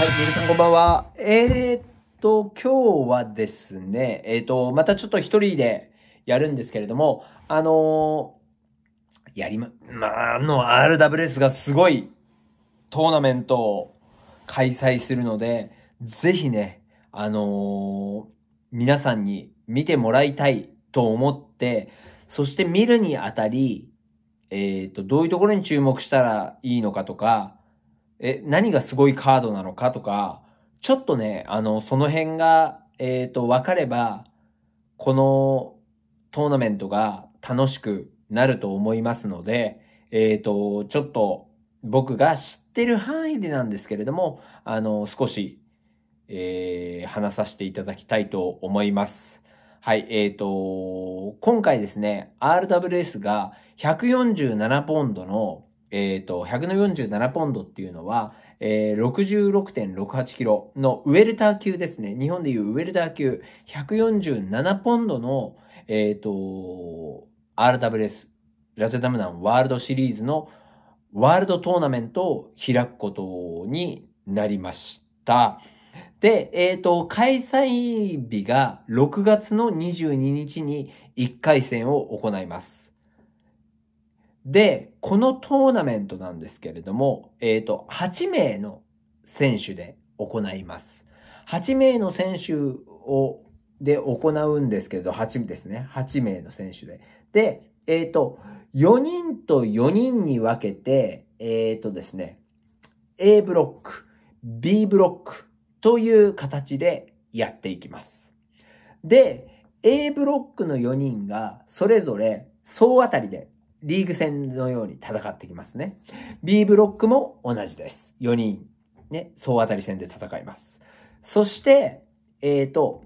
はい、ルさんこんばんは。えー、っと、今日はですね、えー、っと、またちょっと一人でやるんですけれども、あのー、やりま、まあ、の RWS がすごいトーナメントを開催するので、ぜひね、あの皆さんに見てもらいたいと思って、そして見るにあたり、えっと、どういうところに注目したらいいのかとか、え、何がすごいカードなのかとか、ちょっとね、あの、その辺が、えっ、ー、と、わかれば、このトーナメントが楽しくなると思いますので、えっ、ー、と、ちょっと僕が知ってる範囲でなんですけれども、あの、少し、えー、話させていただきたいと思います。はい、えっ、ー、と、今回ですね、RWS が147ポンドのえっ、ー、と、147ポンドっていうのは、えー、66.68キロのウェルター級ですね。日本でいうウェルター級、147ポンドの、えっ、ー、と、RWS、ラジャダムナンワールドシリーズのワールドトーナメントを開くことになりました。で、えっ、ー、と、開催日が6月の22日に1回戦を行います。で、このトーナメントなんですけれども、えっ、ー、と、8名の選手で行います。8名の選手を、で行うんですけど、8ですね。8名の選手で。で、えっ、ー、と、4人と4人に分けて、えっ、ー、とですね、A ブロック、B ブロックという形でやっていきます。で、A ブロックの4人がそれぞれ総当たりでリーグ戦のように戦ってきますね。B ブロックも同じです。4人、ね、総当たり戦で戦います。そして、えっ、ー、と、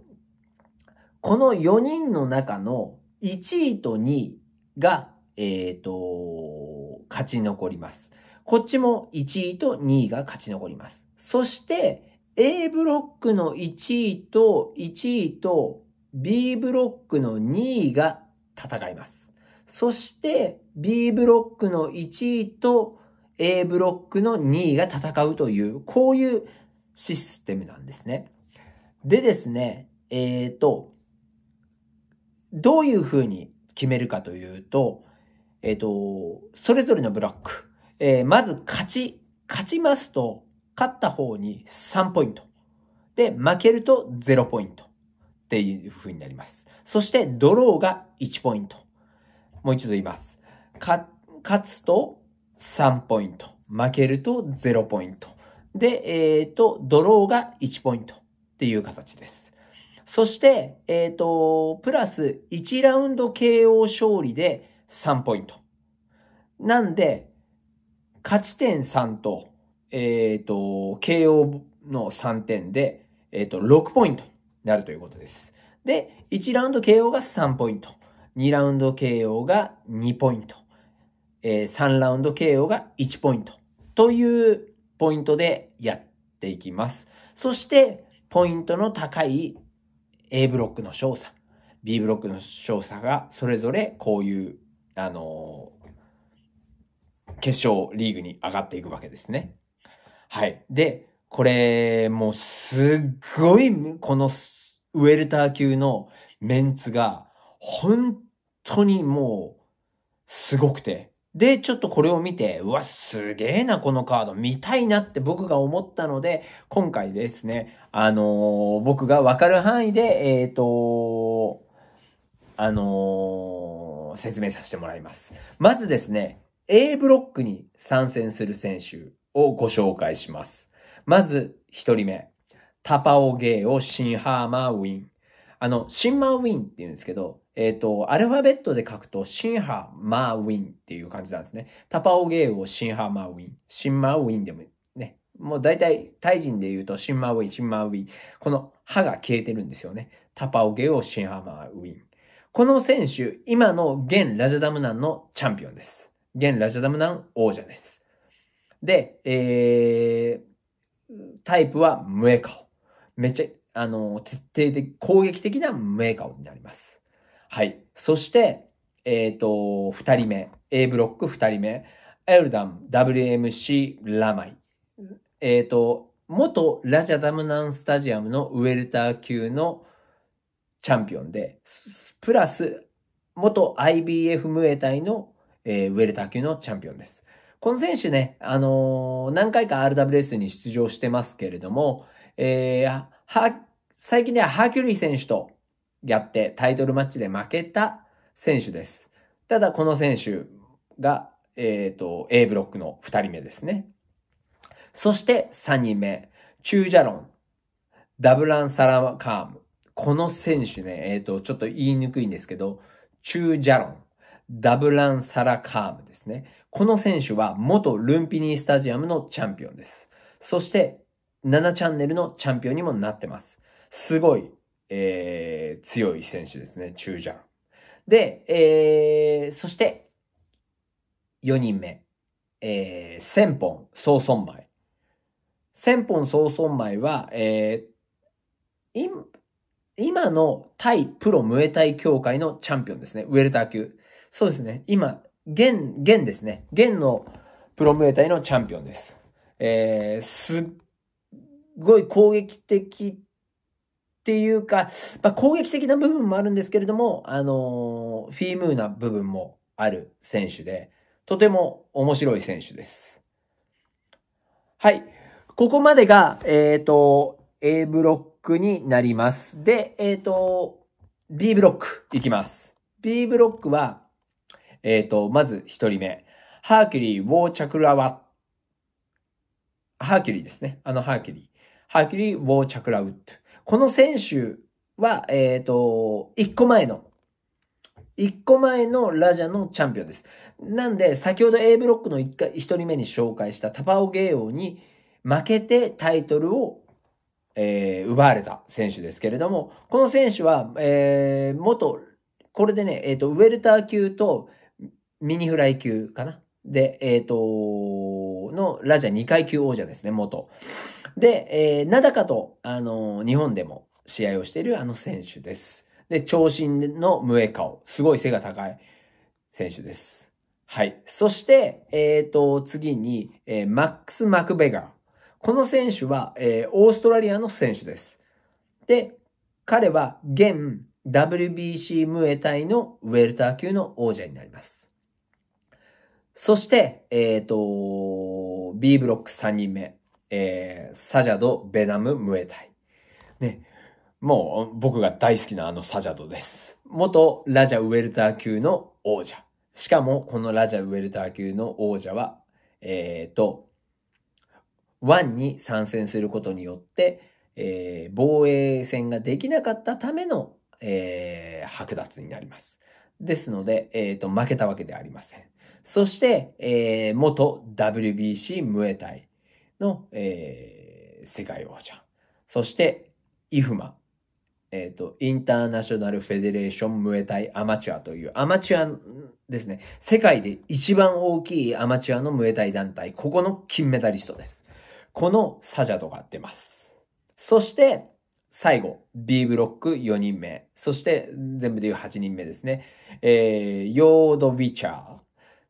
この4人の中の1位と2位が、えっ、ー、と、勝ち残ります。こっちも1位と2位が勝ち残ります。そして、A ブロックの1位と1位と B ブロックの2位が戦います。そして B ブロックの1位と A ブロックの2位が戦うという、こういうシステムなんですね。でですね、えっ、ー、と、どういうふうに決めるかというと、えっ、ー、と、それぞれのブロック、えー、まず勝ち、勝ちますと、勝った方に3ポイント。で、負けると0ポイントっていうふうになります。そして、ドローが1ポイント。もう一度言います。勝つと3ポイント。負けると0ポイント。で、えっ、ー、と、ドローが1ポイントっていう形です。そして、えっ、ー、と、プラス1ラウンド KO 勝利で3ポイント。なんで、勝ち点3と、えっ、ー、と、KO の3点で、えっ、と、6ポイントになるということです。で、1ラウンド KO が3ポイント。2ラウンド KO が2ポイント、えー、3ラウンド KO が1ポイントというポイントでやっていきます。そして、ポイントの高い A ブロックの少佐、B ブロックの少佐がそれぞれこういう、あのー、決勝リーグに上がっていくわけですね。はい。で、これ、もうすっごい、このウェルター級のメンツが、本当にもう、すごくて。で、ちょっとこれを見て、うわ、すげえな、このカード、見たいなって僕が思ったので、今回ですね、あのー、僕がわかる範囲で、えっ、ー、とあのー、説明させてもらいます。まずですね、A ブロックに参戦する選手をご紹介します。まず、1人目、タパオゲーオ・シンハーマー・ウィン。あの、シンマーウィンって言うんですけど、えっ、ー、と、アルファベットで書くと、シンハーマーウィンっていう感じなんですね。タパオゲーをシンハーマーウィン、シンマーウィンでもね、もう大体、タイ人で言うと、シンマーウィン、シンマーウィン。この歯が消えてるんですよね。タパオゲーをシンハーマーウィン。この選手、今の現ラジャダムナンのチャンピオンです。現ラジャダムナン王者です。で、えー、タイプはムエカオ。めっちゃあの、徹底的、攻撃的なメーカーになります。はい。そして、えっ、ー、と、二人目。A ブロック二人目。エルダム、WMC、ラマイ。えっ、ー、と、元ラジャダムナンスタジアムのウェルター級のチャンピオンで、プラス、元 IBF ムエタイの、えー、ウェルター級のチャンピオンです。この選手ね、あのー、何回か RWS に出場してますけれども、えー、最近ではハーキュリー選手とやってタイトルマッチで負けた選手です。ただこの選手が、えーと、と A ブロックの2人目ですね。そして3人目、チュージャロン、ダブラン・サラカーム。この選手ね、えっ、ー、と、ちょっと言いにくいんですけど、チュージャロン、ダブラン・サラカームですね。この選手は元ルンピニースタジアムのチャンピオンです。そして7チャンネルのチャンピオンにもなってます。すごい、えー、強い選手ですね、中ジャン。で、えー、そして、4人目。えー、千本総損米。千本総損米は、えー、今の対プロムエタイ協会のチャンピオンですね。ウェルター級。そうですね。今、現、現ですね。現のプロムエタイのチャンピオンです。えー、すっごい攻撃的っていうか、まあ、攻撃的な部分もあるんですけれども、あのフィームーな部分もある選手で、とても面白い選手です。はい。ここまでが、えっ、ー、と、A ブロックになります。で、えっ、ー、と、B ブロックいきます。B ブロックは、えっ、ー、と、まず1人目。ハーキュリー・ウォー・チャクラワ。ハーキュリーですね。あのハーキュリー。ハギリ・ウォー・チャクラウッド。この選手は、えっ、ー、と、1個前の、1個前のラジャのチャンピオンです。なんで、先ほど A ブロックの 1, 1人目に紹介したタパオゲイオに負けてタイトルをえー、奪われた選手ですけれども、この選手は、えー、元、これでね、えっ、ー、と、ウェルター級とミニフライ級かな。で、えっ、ー、と、のラジャ2階級王者ですね、元。で、えー、名高と、あのー、日本でも試合をしているあの選手です。で、長身のムエカオ。すごい背が高い選手です。はい。そして、えっ、ー、と、次に、えー、マックス・マクベガー。この選手は、えー、オーストラリアの選手です。で、彼は、現、WBC ムエタイのウェルター級の王者になります。そして、えっ、ー、と、B ブロック3人目。えー、サジャド、ベナム、ムエタイ。ね。もう僕が大好きなあのサジャドです。元ラジャウェルター級の王者。しかもこのラジャウェルター級の王者は、えっ、ー、と、1に参戦することによって、えー、防衛戦ができなかったための、えー、剥奪になります。ですので、えっ、ー、と、負けたわけではありません。そして、えー、元 WBC ムエタイ。の、えー、世界王者。そして、イフマ。えっ、ー、と、インターナショナルフェデレーションムエタイアマチュアという、アマチュアですね。世界で一番大きいアマチュアのムエタイ団体。ここの金メダリストです。このサジャドが出ます。そして、最後、B ブロック4人目。そして、全部で言う8人目ですね。えー、ヨード・ウィチャー、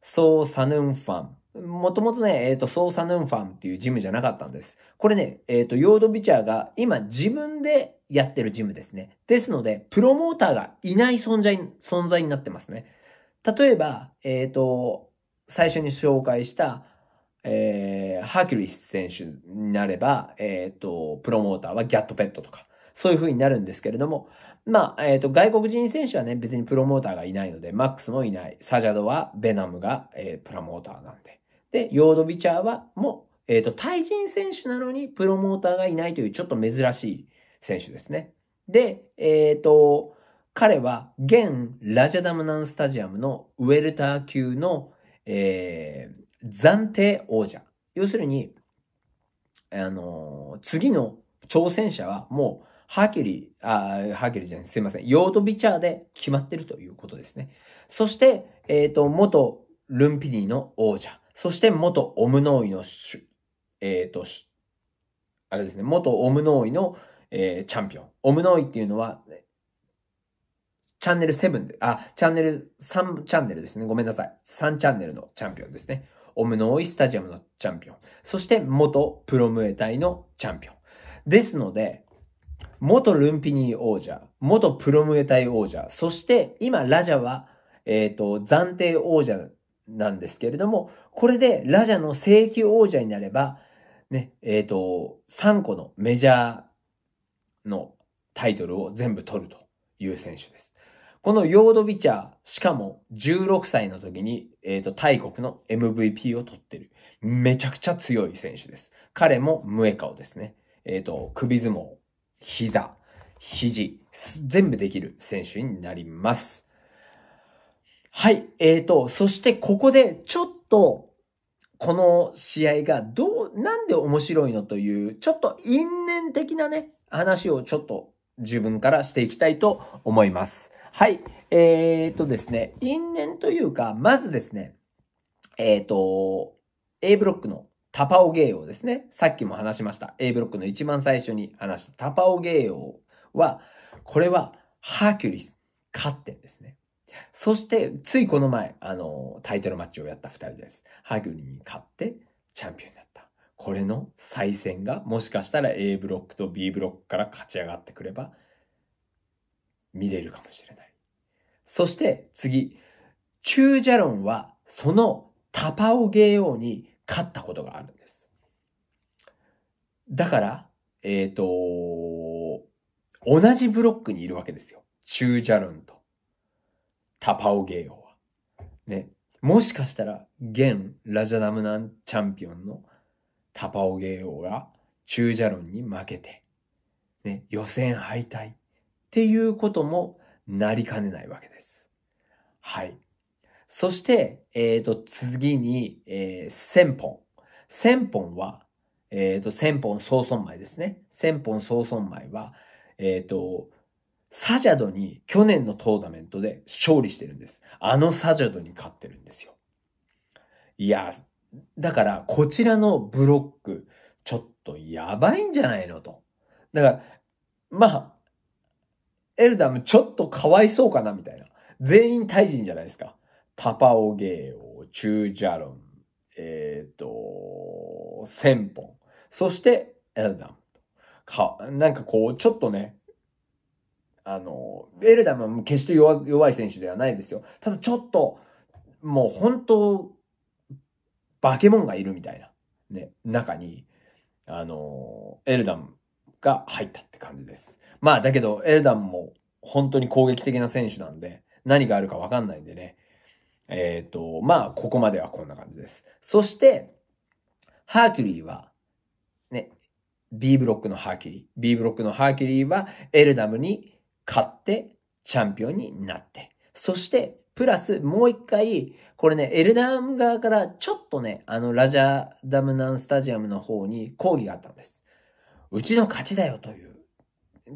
ソー・サヌン・ファン、もともとね、えっ、ー、と、ソーサヌンファンっていうジムじゃなかったんです。これね、えっ、ー、と、ヨードビチャーが今自分でやってるジムですね。ですので、プロモーターがいない存在、存在になってますね。例えば、えっ、ー、と、最初に紹介した、えー、ハーキュリス選手になれば、えっ、と、プロモーターはギャットペットとか、そういう風になるんですけれども、まあ、えっ、ー、と、外国人選手はね、別にプロモーターがいないので、マックスもいない。サジャドはベナムが、えー、プロモーターなんで。で、ヨードビチャーは、もう、えっ、ー、と、対人選手なのにプロモーターがいないというちょっと珍しい選手ですね。で、えっ、ー、と、彼は現ラジャダムナンスタジアムのウェルター級の、えー、暫定王者。要するに、あのー、次の挑戦者はもう、ハーキュリー、あーハーキュリーじゃない、すいません。ヨードビチャーで決まってるということですね。そして、えっ、ー、と、元ルンピニーの王者。そして元オムノイの、えっ、ー、と、あれですね、元オムノイの、えー、チャンピオン。オムノイっていうのは、チャンネル7で、あ、チャンネル3チャンネルですね。ごめんなさい。3チャンネルのチャンピオンですね。オムノイスタジアムのチャンピオン。そして元プロムエタイのチャンピオン。ですので、元ルンピニー王者、元プロムエタイ王者、そして今ラジャは、えっ、ー、と、暫定王者なんですけれども、これでラジャの正規王者になれば、ね、えっ、ー、と、3個のメジャーのタイトルを全部取るという選手です。このヨードビチャー、しかも16歳の時に、えっ、ー、と、大国の MVP を取ってる。めちゃくちゃ強い選手です。彼もムエカオですね。えっ、ー、と、首相撲、膝、肘、全部できる選手になります。はい。えーと、そしてここでちょっと、この試合がどう、なんで面白いのという、ちょっと因縁的なね、話をちょっと自分からしていきたいと思います。はい。えーとですね、因縁というか、まずですね、えーと、A ブロックのタパオゲーですね、さっきも話しました。A ブロックの一番最初に話したタパオゲーは、これはハーキュリス勝ってんですね。そして、ついこの前、あの、タイトルマッチをやった二人です。ハグリに勝って、チャンピオンになった。これの再戦が、もしかしたら A ブロックと B ブロックから勝ち上がってくれば、見れるかもしれない。そして、次、チュージャロンは、そのタパオゲーオに勝ったことがあるんです。だから、えっ、ー、と、同じブロックにいるわけですよ。チュージャロンと。タパオゲーオは。ね。もしかしたら、現ラジャダムナンチャンピオンのタパオゲーオがチュージャロンに負けて、ね、予選敗退っていうこともなりかねないわけです。はい。そして、えっ、ー、と、次に、えー、千本。千本は、えっ、ー、と、千本総尊米ですね。千本総尊米は、えっ、ー、と、サジャドに去年のトーナメントで勝利してるんです。あのサジャドに勝ってるんですよ。いや、だからこちらのブロック、ちょっとやばいんじゃないのと。だから、まあ、エルダムちょっとかわいそうかなみたいな。全員タイ人じゃないですか。タパオゲーオ、チュージャロン、えっ、ー、と、センポン。そして、エルダム。か、なんかこう、ちょっとね、あの、エルダムは決して弱い選手ではないですよ。ただちょっと、もう本当、化け物がいるみたいな、ね、中に、あの、エルダムが入ったって感じです。まあ、だけど、エルダムも本当に攻撃的な選手なんで、何があるかわかんないんでね。えっ、ー、と、まあ、ここまではこんな感じです。そして、ハーキュリーは、ね、B ブロックのハーキュリー。B ブロックのハーキュリーは、エルダムに勝って、チャンピオンになって。そして、プラスもう一回、これね、エルダム側からちょっとね、あの、ラジャダムナンスタジアムの方に抗議があったんです。うちの勝ちだよという、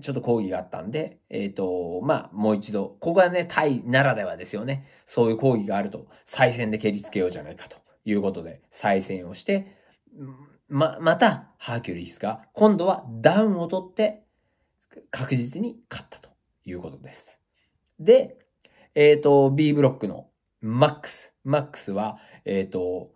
ちょっと抗議があったんで、えっ、ー、と、まあ、もう一度、ここはね、タイならではですよね。そういう抗議があると、再戦で蹴りつけようじゃないかということで、再戦をして、ま、また、ハーキュリスが、今度はダウンを取って、確実に勝ったと。いうことです。で、えっ、ー、と、B ブロックのマックス。マックスは、えっ、ー、と、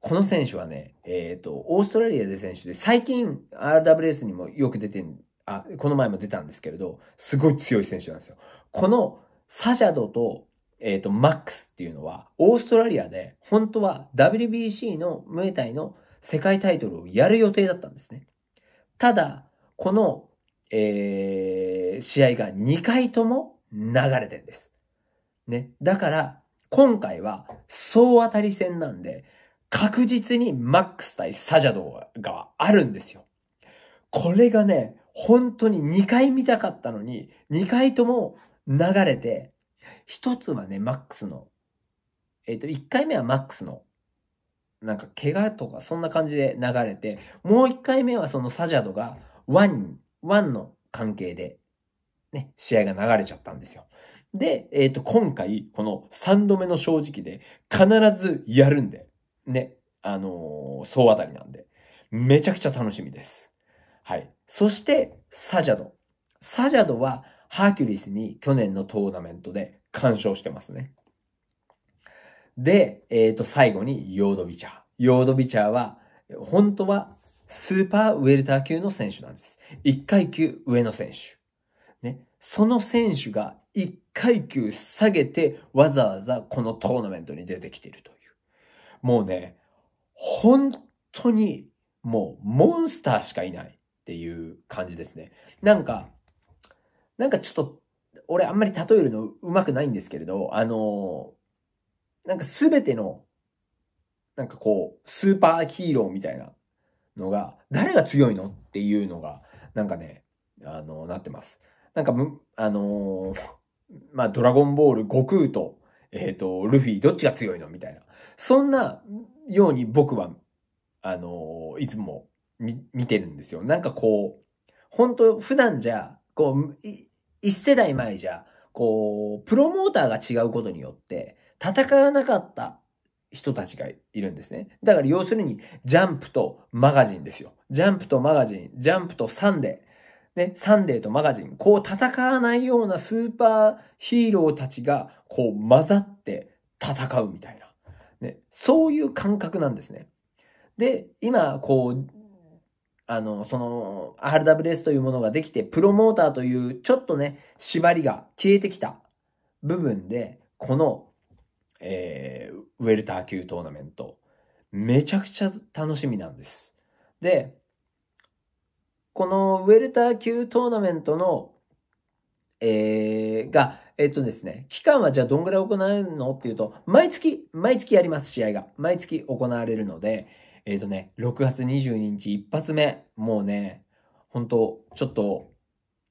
この選手はね、えっ、ー、と、オーストラリアで選手で、最近 RWS にもよく出てん、あ、この前も出たんですけれど、すごい強い選手なんですよ。このサジャドと、えっ、と、マックスっていうのは、オーストラリアで、本当は WBC のムエタイの世界タイトルをやる予定だったんですね。ただ、このえー、試合が2回とも流れてんです。ね。だから、今回は総当たり戦なんで、確実にマックス対サジャドがあるんですよ。これがね、本当に2回見たかったのに、2回とも流れて、1つはね、マックスの、えっ、ー、と、1回目はマックスの、なんか怪我とかそんな感じで流れて、もう1回目はそのサジャドが1 1の関係で、ね、試合が流れちゃったんですよ。で、えっ、ー、と、今回、この3度目の正直で、必ずやるんで、ね、あのー、総当たりなんで、めちゃくちゃ楽しみです。はい。そして、サジャド。サジャドは、ハーキュリスに去年のトーナメントで干渉してますね。で、えっ、ー、と、最後にヨードビチャー。ヨードビチャーは、本当はスーパーウェルター級の選手なんです。1階級上の選手。ね。その選手が1階級下げてわざわざこのトーナメントに出てきているという。もうね、本当にもうモンスターしかいないっていう感じですね。なんか、なんかちょっと、俺あんまり例えるのうまくないんですけれど、あのー、なんかすべての、なんかこう、スーパーヒーローみたいなのが、誰が強いのっていうのが、なんかね、あの、なってます。なんかあのー、まあ、ドラゴンボール、悟空と、えっ、ー、と、ルフィ、どっちが強いのみたいな。そんなように僕は、あのー、いつも見てるんですよ。なんかこう、本当普段じゃ、こう、一世代前じゃ、こう、プロモーターが違うことによって、戦わなかった人たちがいるんですね。だから要するに、ジャンプとマガジンですよ。ジャンプとマガジン、ジャンプとサンデー、ね、サンデーとマガジン、こう戦わないようなスーパーヒーローたちが、こう混ざって戦うみたいな。ね、そういう感覚なんですね。で、今、こう、あの、その、RWS というものができて、プロモーターという、ちょっとね、縛りが消えてきた部分で、このえー、ウェルター級トーナメント。めちゃくちゃ楽しみなんです。で、このウェルター級トーナメントの、えー、が、えっとですね、期間はじゃあどんぐらい行われるのっていうと、毎月、毎月やります、試合が。毎月行われるので、えっ、ー、とね、6月22日一発目、もうね、本当ちょっと、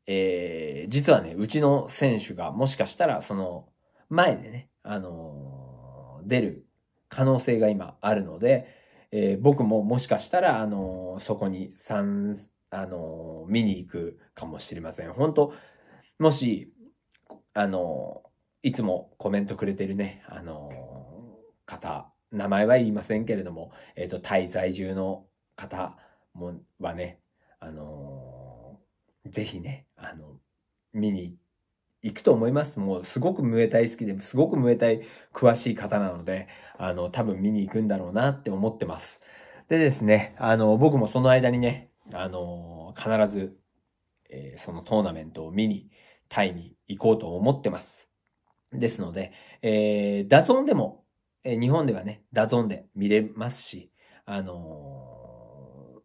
えー、実はね、うちの選手がもしかしたら、その、前でね、あのー、出る可能性が今あるので、えー、僕ももしかしたら、あのー、そこに参、あの見に行くかもしれません。本当もし、あのいつもコメントくれてるね、あの方、名前は言いませんけれども、えっ、と、タイ在住の方もはね、あのー、ぜひね、あの、見に行っ行くと思います。もうすごくムエタイ好きで、すごくムエタイ詳しい方なので、あの、多分見に行くんだろうなって思ってます。でですね、あの、僕もその間にね、あの、必ず、えー、そのトーナメントを見に、タイに行こうと思ってます。ですので、えー、ダゾンでも、えー、日本ではね、ダゾンで見れますし、あの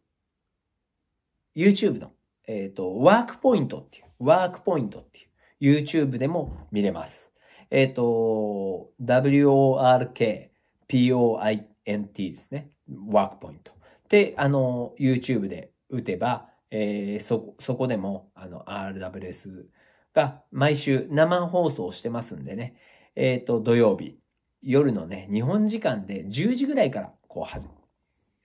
ー、YouTube の、えっ、ー、と、ワークポイントっていう、ワークポイントっていう、YouTube でも見れます。えっ、ー、と、workpoint ですね。ワークポイント。で、あの、YouTube で打てば、えー、そ、そこでも、あの、RWS が毎週生放送してますんでね、えっ、ー、と、土曜日、夜のね、日本時間で10時ぐらいから、こう、はじ、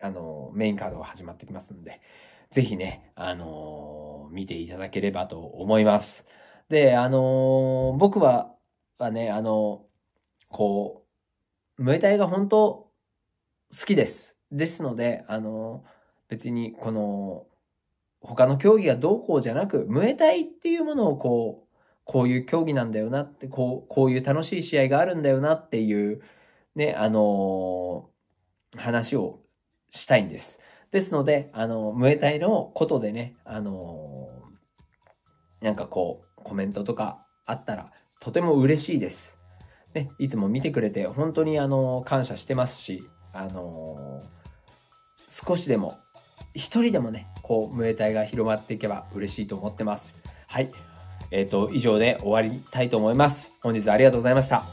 あの、メインカードが始まってきますんで、ぜひね、あのー、見ていただければと思います。で、あのー、僕は、はね、あのー、こう、ムエタイが本当好きです。ですので、あのー、別にこの、他の競技がどうこうじゃなく、ムエタイっていうものをこう、こういう競技なんだよなって、こう、こういう楽しい試合があるんだよなっていう、ね、あの話をしたいんです。ですので、あの、ムエタイのことでね、あのなんかこう、コメントとかあったらとても嬉しいです。ね、いつも見てくれて本当にあの感謝してますし、あのー、少しでも一人でもねこうムエタイが広まっていけば嬉しいと思ってます。はい、えっ、ー、と以上で終わりたいと思います。本日はありがとうございました。